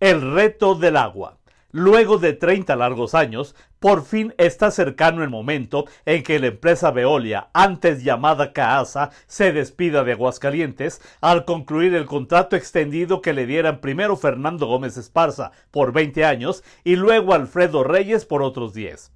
El reto del agua. Luego de 30 largos años, por fin está cercano el momento en que la empresa Veolia, antes llamada Caasa, se despida de Aguascalientes al concluir el contrato extendido que le dieran primero Fernando Gómez Esparza por 20 años y luego Alfredo Reyes por otros 10.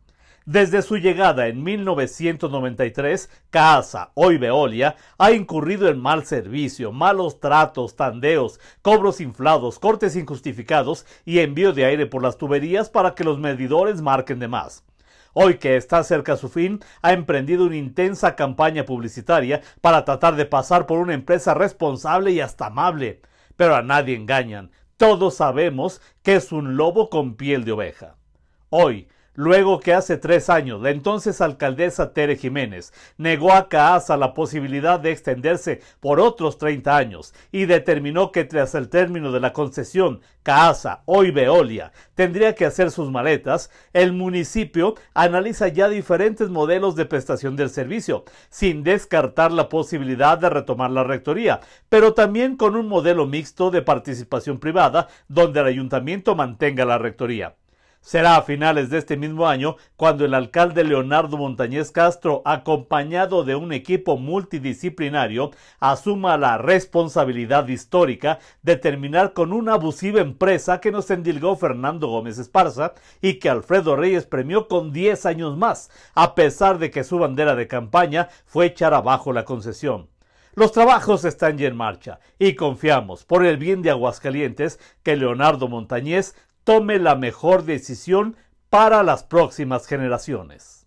Desde su llegada en 1993, Casa, hoy Veolia, ha incurrido en mal servicio, malos tratos, tandeos, cobros inflados, cortes injustificados y envío de aire por las tuberías para que los medidores marquen de más. Hoy que está cerca su fin, ha emprendido una intensa campaña publicitaria para tratar de pasar por una empresa responsable y hasta amable. Pero a nadie engañan, todos sabemos que es un lobo con piel de oveja. Hoy, luego que hace tres años la entonces alcaldesa Tere Jiménez negó a Caasa la posibilidad de extenderse por otros 30 años y determinó que tras el término de la concesión Caasa, hoy Veolia, tendría que hacer sus maletas, el municipio analiza ya diferentes modelos de prestación del servicio, sin descartar la posibilidad de retomar la rectoría, pero también con un modelo mixto de participación privada donde el ayuntamiento mantenga la rectoría. Será a finales de este mismo año cuando el alcalde Leonardo Montañez Castro, acompañado de un equipo multidisciplinario, asuma la responsabilidad histórica de terminar con una abusiva empresa que nos endilgó Fernando Gómez Esparza y que Alfredo Reyes premió con 10 años más, a pesar de que su bandera de campaña fue echar abajo la concesión. Los trabajos están ya en marcha y confiamos, por el bien de Aguascalientes, que Leonardo Montañez tome la mejor decisión para las próximas generaciones.